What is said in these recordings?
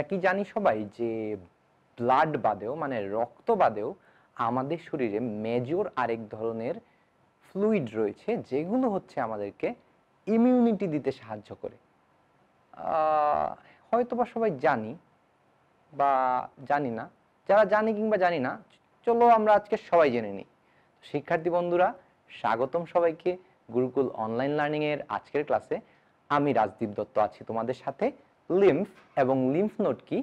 আমরা কি জানি সবাই যে ব্লাড বাদেও মানে রক্ত বাদেও আমাদের শরীরে মেজর আরেক ধরনের ফ্লুইড রয়েছে যেগুলো হচ্ছে আমাদেরকে ইমিউনিটি দিতে সাহায্য করে হয়তোবা সবাই জানি বা জানি না যারা জানি কিংবা জানি না চলো আমরা আজকে সবাই জেনে নিই শিক্ষার্থী বন্ধুরা স্বাগতম সবাইকে গুরুকুল অনলাইন লার্নিংয়ের আজকের ক্লাসে আমি রাজদীপ দত্ত আছি তোমাদের সাথে লিম্ফ এবং লিম্ফ নোড কি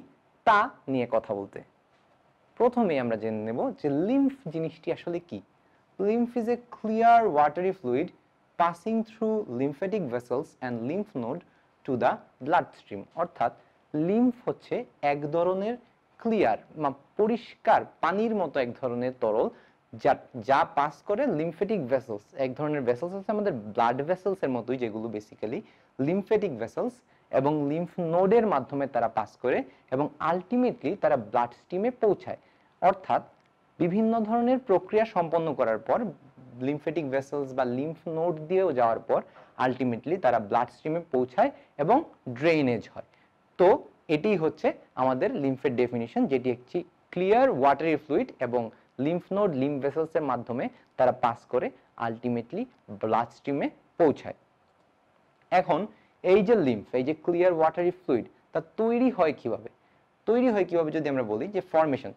তা নিয়ে কথা বলতে প্রথমে আমরা জেনে নেব যে লিম্ফ জিনিসটি আসলে কি lymph is a clear watery fluid passing through lymphatic vessels and lymph node to the blood stream অর্থাৎ লিম্ফ হচ্ছে এক ধরনের ক্লিয়ার বা পরিষ্কার পানির মতো এক ধরনের তরল যা যা পাস করে লিম্ফেটিক ভেসেলস এক ধরনের ভেসেলস আছে আমাদের ব্লাড ভেসেলস এর মতোই যেগুলো বেসিক্যালি লিম্ফেটিক ভেসেলস এবং লিম্ফ নোডের মাধ্যমে তারা পাস করে এবং আলটিমেটলি তারা ব্লাড স্টিমে পৌঁছায় অর্থাৎ বিভিন্ন ধরনের প্রক্রিয়া সম্পন্ন করার পর লিম্ফেটিক ভেসেলস বা লিম্ফ নোড দিয়েও যাওয়ার পর আলটিমেটলি তারা ব্লাড স্ট্রিমে পৌঁছায় এবং ড্রেনেজ হয় তো এটি হচ্ছে আমাদের লিম্ফের ডেফিনিশন যেটি একটি ক্লিয়ার ওয়াটারি ফ্লুইড এবং লিম্ফ নোড লিম্ফ ভেসেলসের মাধ্যমে তারা পাস করে আলটিমেটলি ব্লাড স্ট্রিমে পৌঁছায় এখন এই যে লিম্ফ এই যে ক্লিয়ার ওয়াটারি ফ্লুইড তা তৈরি হয় কিভাবে তৈরি হয় কিভাবে যদি আমরা বলি যে ফর্মেশন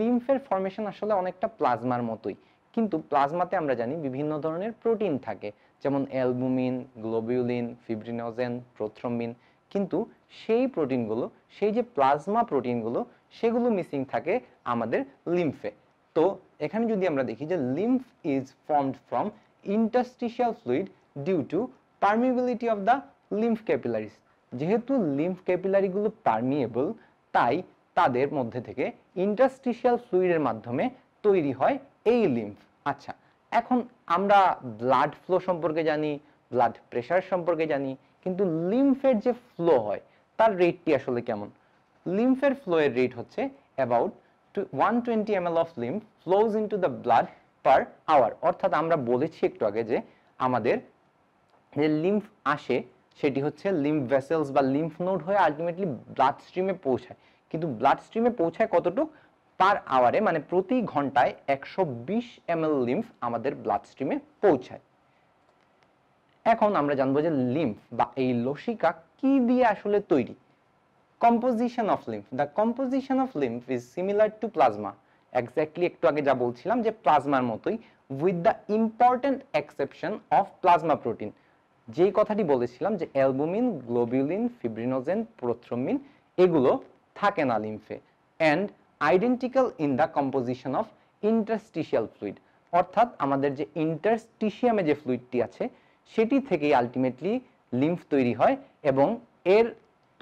লিম্ফের ফর্মেশন আসলে অনেকটা প্লাজমার মতোই কিন্তু প্লাজমাতে আমরা জানি বিভিন্ন ধরনের প্রোটিন থাকে যেমন অ্যালবুমিন গ্লোবিউলিন ফিব্রিনোজেন প্রথ্রমিন কিন্তু সেই প্রোটিনগুলো সেই যে প্লাজমা প্রোটিনগুলো সেগুলো মিসিং থাকে আমাদের লিম্ফে তো এখানে যদি আমরা দেখি যে lymph is formed from interstitial fluid due to permeability of the lymph capillaries যেহেতু লিম্ফ ক্যাপিলারিগুলো পারমিয়েবল তাই তাদের মধ্যে থেকে ইন্টাস্টিশিয়াল ফ্লুইডের মাধ্যমে তৈরি হয় এই লিম্ফ আচ্ছা এখন আমরা ব্লাড ফ্লো সম্পর্কে জানি ব্লাড প্রেশার সম্পর্কে জানি কিন্তু লিম্ফের যে ফ্লো হয় তার রেটটি আসলে কেমন লিম্ফের ফ্লোয়ের রেট হচ্ছে about one twenty M L of lymph flows into the blood per hour অর্থাৎ আমরা বলেছি একটু আগে যে আমাদের যে লিম্ফ আসে সেটি হচ্ছে লিম্ফ ভেসেলস বা লিম্ফ নোড হয়ে আলটিমেটলি ব্লাড স্ট্রিমে পৌঁছায় কিন্তু ব্লাড স্ট্রিমে পৌঁছায় কতটুক পার আওয়ারে মানে প্রতি ঘন্টায় একশো বিশ এম এল লিম্ফ আমাদের ব্লাড স্ট্রিমে পৌঁছায় এখন আমরা জানবো যে লিম্ফ বা এই লসিকা কি দিয়ে আসলে তৈরি composition of lymph the composition of lymph is similar to plasma exactly একটু আগে যা বলছিলাম যে প্লাজমার মতোই with the important exception of plasma protein যেই কথাটি বলেছিলাম যে অ্যালবুমিন গ্লোবিউলিন ফিব্রিনোজেন প্রোথ্রমিন এগুলো থাকে না লিম্ফে and identical in the composition of interstitial fluid অর্থাৎ আমাদের যে ইন্টারস্টিশিয়ামে যে ফ্লুইডটি আছে সেটি থেকেই আলটিমেটলি লিম্ফ তৈরি হয় এবং এর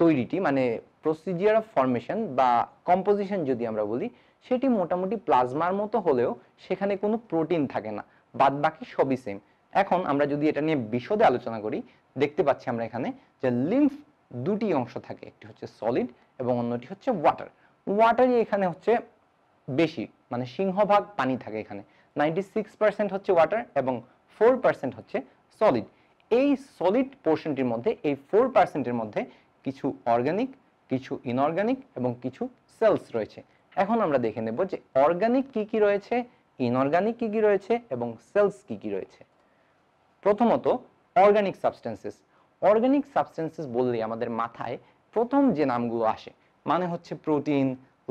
তৈরিটি মানে প্রসিজিয়ার অফ ফর্মেশন বা কম্পোজিশন যদি আমরা বলি সেটি মোটামুটি প্লাজমার মতো হলেও সেখানে কোনো প্রোটিন থাকে না বাদ বাকি সবই সেম এখন আমরা যদি এটা নিয়ে বিশদে আলোচনা করি দেখতে পাচ্ছি আমরা এখানে যে লিম্ফ দুটি অংশ থাকে একটি হচ্ছে সলিড এবং অন্যটি হচ্ছে ওয়াটার ওয়াটারই এখানে হচ্ছে বেশি মানে সিংহভাগ পানি থাকে এখানে নাইনটি সিক্স পার্সেন্ট হচ্ছে ওয়াটার এবং ফোর পার্সেন্ট হচ্ছে সলিড এই সলিড পোর্শনটির মধ্যে এই ফোর পার্সেন্টের মধ্যে কিছু অর্গানিক কিছু ইনঅর্গানিক এবং কিছু সেলস রয়েছে এখন আমরা দেখে নেব যে অর্গানিক কি কি রয়েছে ইনঅর্গানিক কি কি রয়েছে এবং সেলস কি কি রয়েছে প্রথমত অর্গানিক সাবস্টেন্সেস অর্গানিক সাবস্টেন্সেস বললেই আমাদের মাথায় প্রথম যে নামগুলো আসে মানে হচ্ছে প্রোটিন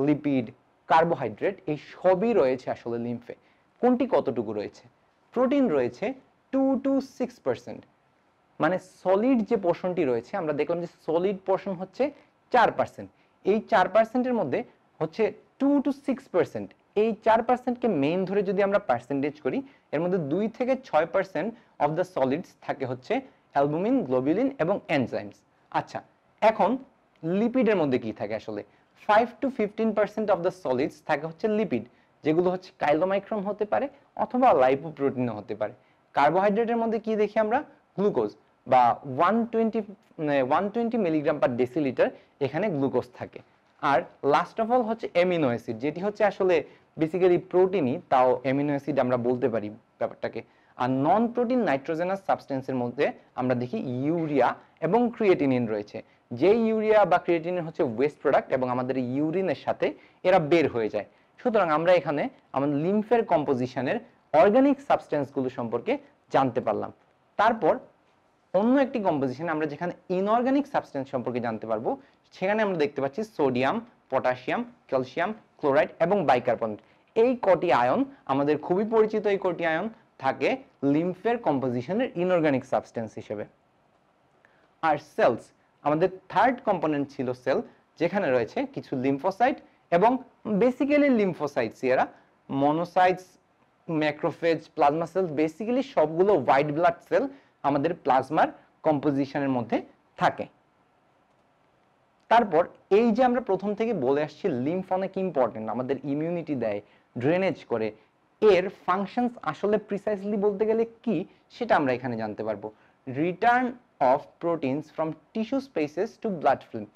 লিপিড কার্বোহাইড্রেট এই সবই রয়েছে আসলে লিম্ফে কোনটি কতটুকু রয়েছে প্রোটিন রয়েছে টু টু সিক্স পার্সেন্ট মানে সলিড যে পোষণটি রয়েছে আমরা দেখলাম যে সলিড পোষণ হচ্ছে চার পার্সেন্ট এই চার পার্সেন্টের মধ্যে হচ্ছে টু টু সিক্স পার্সেন্ট এই চার পার্সেন্টকে মেইন ধরে যদি আমরা পার্সেন্টেজ করি এর মধ্যে দুই থেকে ছয় পার্সেন্ট অফ দ্য সলিডস থাকে হচ্ছে অ্যালবুমিন গ্লোবিলিন এবং এনজাইমস আচ্ছা এখন লিপিডের মধ্যে কি থাকে আসলে five to fifteen percent of the solids থাকে হচ্ছে লিপিড যেগুলো হচ্ছে কাইলোমাইক্রম হতে পারে অথবা লাইপোপ্রোটিনও হতে পারে কার্বোহাইড্রেটের মধ্যে কি দেখি আমরা গ্লুকোজ বা one twenty one twenty milligram per decilitre এখানে গ্লুকোজ থাকে আর লাস্ট অফ অল হচ্ছে অ্যামিনো অ্যাসিড যেটি হচ্ছে আসলে বেসিক্যালি প্রোটিনই তাও অ্যামিনো অ্যাসিড আমরা বলতে পারি ব্যাপারটাকে আর নন প্রোটিন নাইট্রোজেনাস সাবস্টেন্সের মধ্যে আমরা দেখি ইউরিয়া এবং ক্রিয়েটিনিন রয়েছে যে ইউরিয়া বা ক্রিয়েটিনিন হচ্ছে ওয়েস্ট প্রোডাক্ট এবং আমাদের ইউরিনের সাথে এরা বের হয়ে যায় সুতরাং আমরা এখানে আমাদের লিম্ফের কম্পোজিশনের অর্গানিক সাবস্টেন্সগুলো সম্পর্কে জানতে পারলাম তারপর অন্য একটি কম্পোজিশন আমরা যেখানে ইনঅর্গানিক সাবস্টেন্স সম্পর্কে জানতে পারবো সেখানে আমরা দেখতে পাচ্ছি সোডিয়াম পটাশিয়াম ক্যালসিয়াম ক্লোরাইড এবং বাইকার্বন এই কটি আয়ন আমাদের খুবই পরিচিত এই কটি আয়ন থাকে লিম্ফের কম্পোজিশনের ইনঅর্গানিক সাবস্টেন্স হিসেবে আর সেলস আমাদের থার্ড কম্পোনেন্ট ছিল সেল যেখানে রয়েছে কিছু লিম্ফোসাইট এবং বেসিক্যালি ইয়ে লিম্ফোসাইটস এরা monocytes macrophage plasma cell basically সবগুলো হোয়াইট ব্লাড সেল আমাদের প্লাজমার কম্পোজিশনের মধ্যে থাকে তারপর এই যে আমরা প্রথম থেকে বলে আসছি লিম্ফ অনেক ইম্পর্টেন্ট আমাদের ইমিউনিটি দেয় ড্রেনেজ করে এর ফাংশনস আসলে প্রিসাইসলি বলতে গেলে কি সেটা আমরা এখানে জানতে পারবো return of proteins from tissue spaces to blood film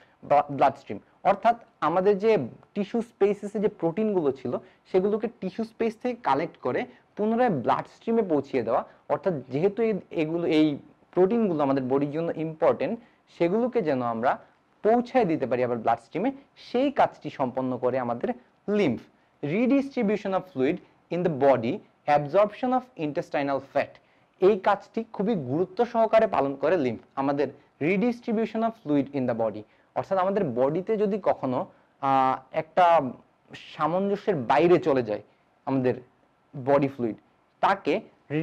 blood stream অর্থাৎ আমাদের যে টিস্যু স্পেসেসে যে প্রোটিনগুলো ছিল সেগুলোকে টিস্যু স্পেস থেকে কালেক্ট করে পুনরায় ব্লাড স্ট্রিমে পৌঁছিয়ে দেওয়া অর্থাৎ যেহেতু এগুলো এই প্রোটিনগুলো আমাদের বডির জন্য ইম্পর্টেন্ট সেগুলোকে যেন আমরা পৌঁছায় দিতে পারি আবার ব্লাড স্ট্রিমে সেই কাজটি সম্পন্ন করে আমাদের lymph redistribution of fluid in the body absorption of intestinal fat এই কাজটি খুবই গুরুত্ব সহকারে পালন করে লিম্ফ আমাদের redistribution of fluid in the body অর্থাৎ আমাদের বডিতে যদি কখনো একটা সামঞ্জস্যের বাইরে চলে যায় আমাদের বডি ফ্লুইড তাকে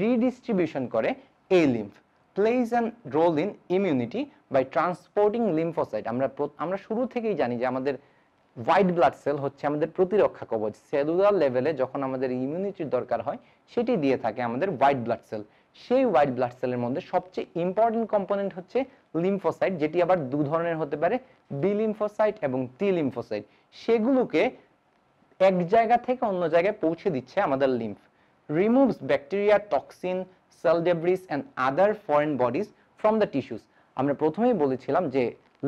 রিডিস্ট্রিবিউশন করে এই lymph plays and role in immunity by transporting lymphocyte আমরা আমরা শুরু থেকেই জানি যে আমাদের হোয়াইট ব্লাড সেল হচ্ছে আমাদের প্রতিরক্ষা কবচ সেলুলার লেভেলে যখন আমাদের ইমিউনিটির দরকার হয় সেটি দিয়ে থাকে আমাদের হোয়াইট ব্লাড সেল সেই হোয়াইট ব্লাড সেলের মধ্যে সবচেয়ে ইম্পর্টেন্ট কম্পোনেন্ট হচ্ছে লিম্ফোসাইট যেটি আবার দু ধরনের হতে পারে বি লিম্ফোসাইট এবং টি লিম্ফোসাইট সেগুলোকে এক জায়গা থেকে অন্য জায়গায় পৌঁছে দিচ্ছে আমাদের lymph removes bacteria toxin cell debris and other foreign bodies from the tissues আমরা প্রথমেই বলেছিলাম যে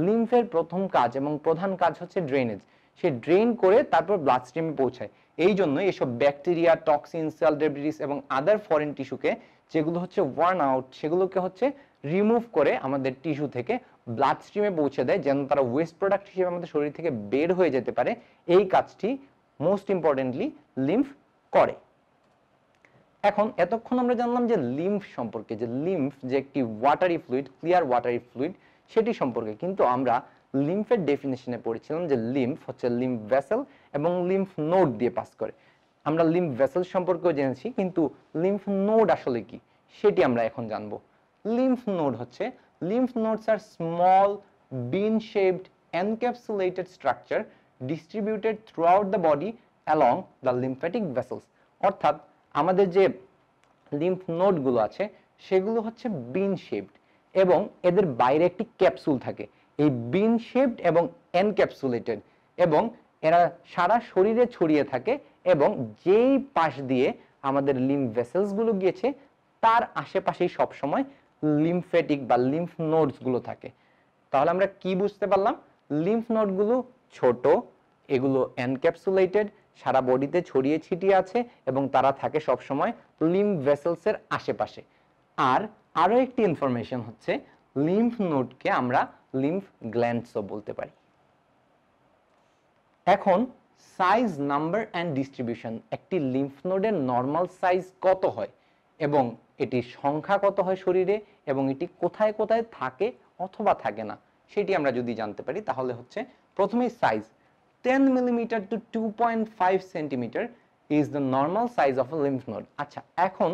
লিম্ফের প্রথম কাজ এবং প্রধান কাজ হচ্ছে ড্রেনেজ সে ড্রেন করে তারপর ব্লাড স্ট্রিমে পৌঁছায় এই জন্য এসব ব্যাকটেরিয়া টক্সিন সেল ডেব্রিটিস এবং আদার ফরেন টিস্যুকে যেগুলো হচ্ছে ওয়ার্ন আউট সেগুলোকে হচ্ছে রিমুভ করে আমাদের টিস্যু থেকে ব্লাড স্ট্রিমে পৌঁছে দেয় যেন তারা ওয়েস্ট প্রোডাক্ট হিসেবে আমাদের শরীর থেকে বের হয়ে যেতে পারে এই কাজটি মোস্ট ইম্পর্টেন্টলি লিম্ফ করে এখন এতক্ষণ আমরা জানলাম যে লিম্ফ সম্পর্কে যে লিম্ফ যে একটি watery fluid clear watery fluid সেটি সম্পর্কে কিন্তু আমরা লিম্ফের ডেফিনেশনে পড়েছিলাম যে লিম্ফ হচ্ছে লিম্ফ ভেসেল এবং লিম্ফ নোড দিয়ে পাস করে আমরা লিম্ফ ভেসেল সম্পর্কেও জেনেছি কিন্তু লিম্ফ নোড আসলে কি সেটি আমরা এখন জানব লিম্ফ নোড হচ্ছে lymph nodes are small bean shaped encapsulated structure distributed throughout the body along the lymphatic vessels অর্থাৎ আমাদের যে লিম্ফ নোডগুলো আছে সেগুলো হচ্ছে বিন শেপড এবং এদের বাইরে একটি ক্যাপসুল থাকে এই বিন শেপড এবং এনক্যাপসুলেটেড এবং এরা সারা শরীরে ছড়িয়ে থাকে এবং যেই পাশ দিয়ে আমাদের লিম্ফ ভেসেলসগুলো গিয়েছে তার আশেপাশেই সবসময় লিম্ফেটিক বা লিম্ফ নোডসগুলো থাকে তাহলে আমরা কি বুঝতে পারলাম লিম্ফ নোডগুলো ছোট এগুলো এনক্যাপসুলেটেড সারা বডিতে ছড়িয়ে ছিটিয়ে আছে এবং তারা থাকে সবসময় লিম্ফ ভেসেলসের আশেপাশে আর আরও একটি ইনফরমেশন হচ্ছে লিম্ফ নোডকে আমরা লিম্ফ গ্ল্যান্ডসও বলতে পারি এখন সাইজ নাম্বার অ্যান্ড ডিস্ট্রিবিউশন একটি লিম্ফ নোডের নর্মাল সাইজ কত হয় এবং এটি সংখ্যা কত হয় শরীরে এবং এটি কোথায় কোথায় থাকে অথবা থাকে না সেটি আমরা যদি জানতে পারি তাহলে হচ্ছে প্রথমেই size 10 millimeter to 2.5 centimeter is the normal size of a lymph node আচ্ছা এখন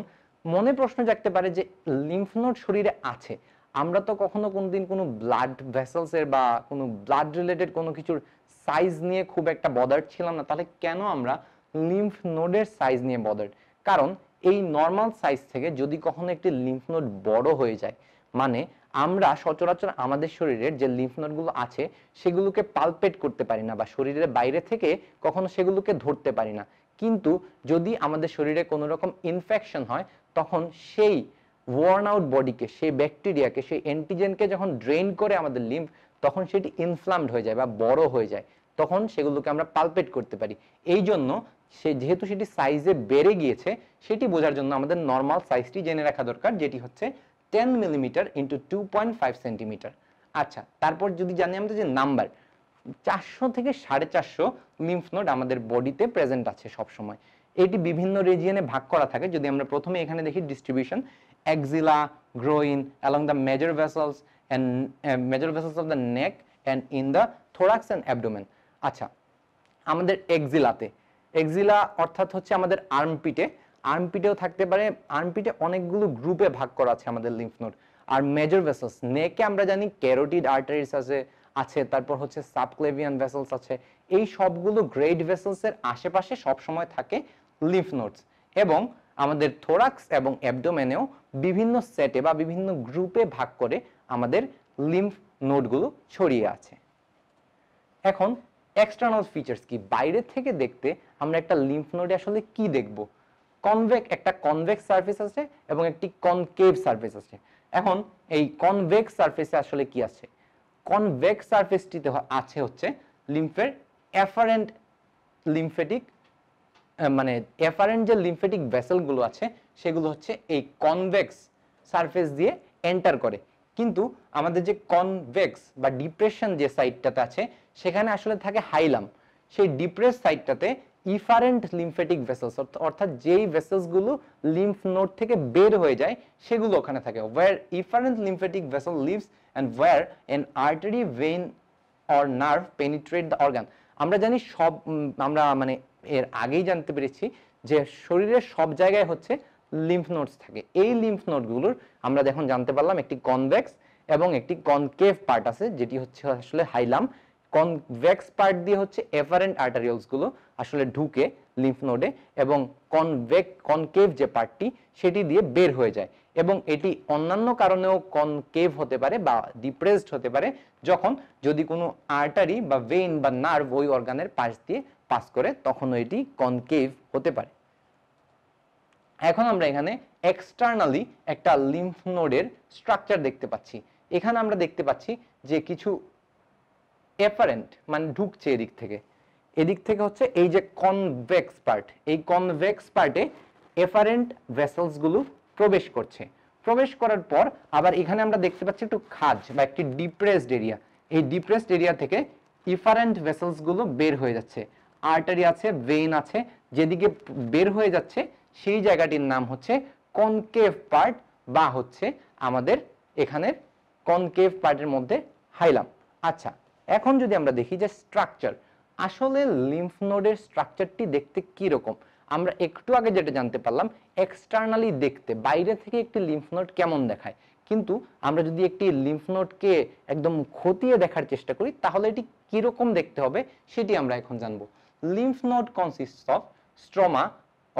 মনে প্রশ্ন জাগতে পারে যে লিম্ফ নোড শরীরে আছে আমরা তো কখনো কোনোদিন কোনো ব্লাড ভেসেলসের বা কোনো ব্লাড রিলেটেড কোনো কিছুর সাইজ নিয়ে খুব একটা বদার ছিলাম না তাহলে কেন আমরা লিম্ফ নোডের সাইজ নিয়ে বদার কারণ এই নর্মাল সাইজ থেকে যদি কখনো একটি লিম্ফ নোড বড় হয়ে যায় মানে আমরা সচরাচর আমাদের শরীরের যে লিম্ফ নোডগুলো আছে সেগুলোকে পালপেট করতে পারি না বা শরীরের বাইরে থেকে কখনো সেগুলোকে ধরতে পারি না কিন্তু যদি আমাদের শরীরে কোনো রকম ইনফেকশন হয় তখন সেই ওয়ার্ন আউট বডিকে সেই ব্যাকটেরিয়াকে সেই অ্যান্টিজেনকে যখন ড্রেন করে আমাদের লিম্ফ তখন সেটি ইনফ্লামড হয়ে যায় বা বড় হয়ে যায় তখন সেগুলোকে আমরা পালপেট করতে পারি এই জন্য সে যেহেতু সেটি সাইজে বেড়ে গিয়েছে সেটি বোঝার জন্য আমাদের নর্মাল সাইজটি জেনে রাখা দরকার যেটি হচ্ছে ten millimetre into two point five centimetre আচ্ছা তারপর যদি জানি আমাদের যে নাম্বার চারশো থেকে সাড়ে চারশো লিম্ফ নোড আমাদের বডিতে প্রেজেন্ট আছে সবসময় এটি বিভিন্ন রিজিয়নে ভাগ করা থাকে যদি আমরা প্রথমে এখানে দেখি distribution axilla groin along the major vessels and major vessels of the neck and in the thorax and abdomen আচ্ছা আমাদের এক্সিলাতে এক্সিলা অর্থাৎ হচ্ছে আমাদের আর্মপিটে আর্মপিটেও থাকতে পারে আর্মপিটে অনেকগুলো গ্রুপে ভাগ করা আছে আমাদের লিম্ফ নোড আর মেজর ভেসেলস নেকে আমরা জানি ক্যারোটিড আর্টারিস আছে আছে তারপর হচ্ছে সাবক্লেভিয়ান ভেসেলস আছে এই সবগুলো গ্রেড ভেসেলসের আশেপাশে সবসময় থাকে লিম্ফ নোডস এবং আমাদের থোরাক্স এবং অ্যাবডোমেনেও বিভিন্ন সেটে বা বিভিন্ন গ্রুপে ভাগ করে আমাদের লিম্ফ নোডগুলো ছড়িয়ে আছে এখন এক্সটার্নাল ফিচার্স কি বাইরে থেকে দেখতে আমরা একটা লিম্ফ নোডে আসলে কি দেখবো কনভেক একটা কনভেক্স সারফেস আছে এবং একটি কনকেভ সারফেস আছে এখন এই কনভেক্স সারফেসে আসলে কি আছে কনভেক্স সার্ফেসটিতে আছে হচ্ছে লিম্ফের অ্যাফারেন্ট লিম্ফেটিক মানে অ্যাফারেন্ট যে লিম্ফেটিক ভেসেলগুলো আছে সেগুলো হচ্ছে এই কনভেক্স সারফেস দিয়ে এন্টার করে কিন্তু আমাদের যে কনভেক্স বা ডিপ্রেশন যে সাইডটাতে আছে সেখানে আসলে থাকে হাইলাম সেই ডিপ্রেস সাইডটাতে ইফারেন্ট লিমফেটিক ভেসেলস অর্থাৎ যেই ভেসেলসগুলো লিম্ফ নোড থেকে বের হয়ে যায় সেগুলো ওখানে থাকে where efferent lymphatic vessel leaves and where an artery vein or nerve penetrate the organ আমরা জানি সব আমরা মানে এর আগেই জানতে পেরেছি যে শরীরের সব জায়গায় হচ্ছে লিম্ফ নোডস থাকে এই লিম্ফ নোডগুলোর আমরা যখন জানতে পারলাম একটি কনভেক্স এবং একটি কনকেভ পার্ট আছে যেটি হচ্ছে আসলে হাইলাম কনভেক্স পার্ট দিয়ে হচ্ছে এফারেন্ট আর্টারিয়ালসগুলো আসলে ঢুকে লিম্ফ নোডে এবং কনভেক কনকেভ যে পার্টটি সেটি দিয়ে বের হয়ে যায় এবং এটি অন্যান্য কারণেও কনকেভ হতে পারে বা ডিপ্রেসড হতে পারে যখন যদি কোনো আর্টারি বা ভেইন বা নার্ভ ওই অর্গানের পাশ দিয়ে পাস করে তখনও এটি কনকেভ হতে পারে এখন আমরা এখানে এক্সটার্নালি একটা লিম্ফ নোডের স্ট্রাকচার দেখতে পাচ্ছি এখানে আমরা দেখতে পাচ্ছি যে কিছু অ্যাপারেন্ট মানে ঢুকছে এদিক থেকে এদিক থেকে হচ্ছে এই যে কনভেক্স পার্ট এই কনভেক্স পার্টে এফারেন্ট ভেসেলসগুলো প্রবেশ করছে প্রবেশ করার পর আবার এখানে আমরা দেখতে পাচ্ছি একটু খাজ বা একটি ডিপ্রেসড এরিয়া এই ডিপ্রেসড এরিয়া থেকে ইফারেন্ট ভেসেলসগুলো বের হয়ে যাচ্ছে আর্টারি আছে ভেইন আছে যেদিকে বের হয়ে যাচ্ছে সেই জায়গাটির নাম হচ্ছে কনকেভ পার্ট বা হচ্ছে আমাদের এখানের কনকেভ পার্টের মধ্যে হাইলাম আচ্ছা এখন যদি আমরা দেখি যে স্ট্রাকচার আসলে লিম্ফ নোডের স্ট্রাকচারটি দেখতে কীরকম আমরা একটু আগে যেটা জানতে পারলাম এক্সটার্নালি দেখতে বাইরে থেকে একটি লিম্ফ নোড কেমন দেখায় কিন্তু আমরা যদি একটি লিম্ফ নোডকে একদম খতিয়ে দেখার চেষ্টা করি তাহলে এটি কীরকম দেখতে হবে সেটি আমরা এখন জানব lymph node consist of stroma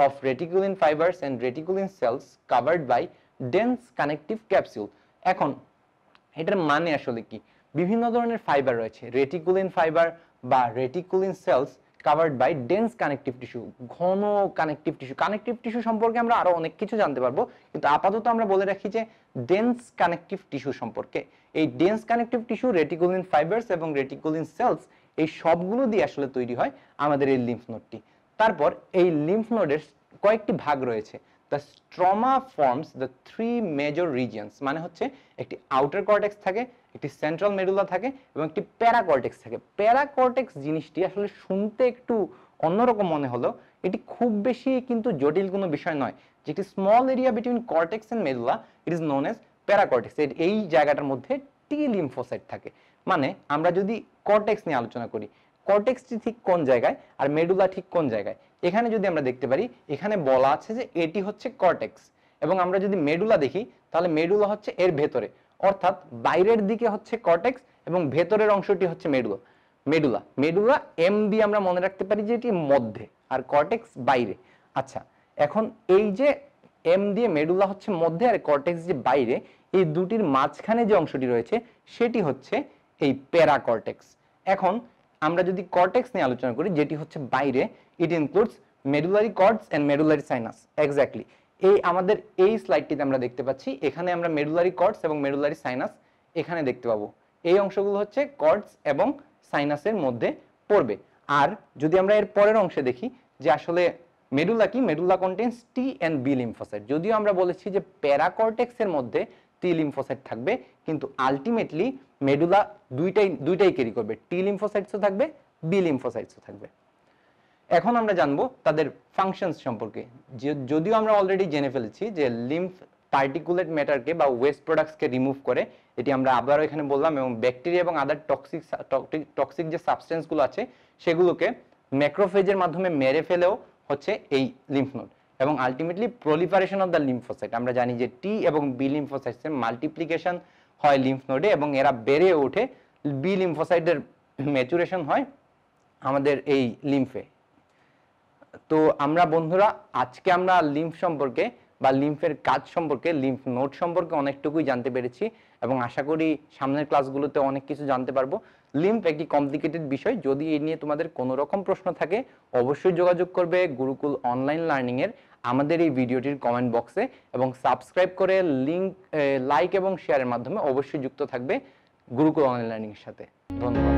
of reticulin fibres and reticulin cells covered by dense connective capsule এখন এটার মানে আসলে কি বিভিন্ন ধরনের ফাইবার রয়েছে রেটিকুলিন ফাইবার বা reticulin cells covered by dense connective tissue ঘন কানেকটিভ টিস্যু কানেকটিভ টিস্যু সম্পর্কে আমরা আরো অনেক কিছু জানতে পারবো কিন্তু আপাতত আমরা বলে রাখি যে ডেন্স কানেকটিভ টিস্যু সম্পর্কে এই dense connective tissue reticulin fibre এবং রেটিকুলিন সেলস এই সবগুলো দিয়ে আসলে তৈরি হয় আমাদের এই লিম্ফ নোডটি তারপর এই লিম্ফ নোডের কয়েকটি ভাগ রয়েছে the stroma forms the three major regions মানে হচ্ছে একটি আউটার কর্টেক্স থাকে একটি সেন্ট্রাল মেডুলা থাকে এবং একটি প্যারাকর্টেক্স থাকে প্যারাকর্টেক্স জিনিসটি আসলে শুনতে একটু অন্যরকম মনে হলো এটি খুব বেশি কিন্তু জটিল কোনো বিষয় নয় যে একটি small area between cortex and medulla it is known as paracortex এই জায়গাটার মধ্যে টি লিম্ফোসাইট থাকে মানে আমরা যদি কর্টেক্স নিয়ে আলোচনা করি কর্টেক্সটি ঠিক কোন জায়গায় আর মেডুলা ঠিক কোন জায়গায় এখানে যদি আমরা দেখতে পারি এখানে বলা আছে যে এটি হচ্ছে কর্টেক্স এবং আমরা যদি মেডুলা দেখি তাহলে মেডুলা হচ্ছে এর ভেতরে অর্থাৎ বাইরের দিকে হচ্ছে কর্টেক্স এবং ভেতরের অংশটি হচ্ছে মেডুলা মেডুলা মেডুলা এম দিয়ে আমরা মনে রাখতে পারি যে এটি মধ্যে আর কর্টেক্স বাইরে আচ্ছা এখন এই যে এম দিয়ে মেডুলা হচ্ছে মধ্যে আর কর্টেক্স যে বাইরে এই দুটির মাঝখানে যে অংশটি রয়েছে সেটি হচ্ছে এই প্যারাকর্টেক্স এখন আমরা যদি কর্টেক্স নিয়ে আলোচনা করি যেটি হচ্ছে বাইরে it includes medullary cords and medullary sinus exactly এই আমাদের এই স্লাইডটিতে আমরা দেখতে পাচ্ছি এখানে আমরা মেডুলারি কর্ডস এবং মেডুলারি সাইনাস এখানে দেখতে পাবো এই অংশগুলো হচ্ছে কর্ডস এবং সাইনাসের মধ্যে পড়বে আর যদি আমরা এর পরের অংশে দেখি যে আসলে মেডুলা কি medulla contains T and B lymphocyte যদিও আমরা বলেছি যে প্যারাকর্টেক্সের মধ্যে টি লিম্ফোসাইট থাকবে কিন্তু আলটিমেটলি মেডুলা দুইটাই দুইটাই ক্যারি করবে টি লিম্ফোসাইটসও থাকবে বি লিম্ফোসাইটসও থাকবে এখন আমরা জানবো তাদের ফাংশনস সম্পর্কে যদিও আমরা অলরেডি জেনে ফেলেছি যে লিম্ফ পার্টিকুলেট ম্যাটারকে বা ওয়েস্ট প্রোডাক্টসকে রিমুভ করে এটি আমরা আবারও এখানে বললাম এবং ব্যাকটেরিয়া এবং আদার টক্সিক টক্সিক যে সাবস্টেন্সগুলো আছে সেগুলোকে ম্যাক্রোফেজের মাধ্যমে মেরে ফেলেও হচ্ছে এই লিম্ফ নোড এবং ultimately proliferation of the lymphocyte আমরা জানি যে টি এবং বি লিম্ফোসাইটসের মাল্টিপ্লিকেশন হয় লিম্ফ নোডে এবং এরা বেড়ে ওঠে বি লিম্ফোসাইটের ম্যাচুরেশন হয় আমাদের এই লিম্ফে তো আমরা বন্ধুরা আজকে আমরা লিম্ফ সম্পর্কে বা লিম্ফের কাজ সম্পর্কে লিম্ফ নোড সম্পর্কে অনেকটুকুই জানতে পেরেছি এবং আশা করি সামনের ক্লাসগুলোতে অনেক কিছু জানতে পারবো লিম্ফ একটি কমপ্লিকেটেড বিষয় যদি এ নিয়ে তোমাদের কোনো রকম প্রশ্ন থাকে অবশ্যই যোগাযোগ করবে গুরুকুল অনলাইন লার্নিংয়ের আমাদের এই ভিডিওটির কমেন্ট বক্সে এবং সাবস্ক্রাইব করে লিঙ্ক লাইক এবং শেয়ারের মাধ্যমে অবশ্যই যুক্ত থাকবে গুরুকুল অনলাইন এর সাথে ধন্যবাদ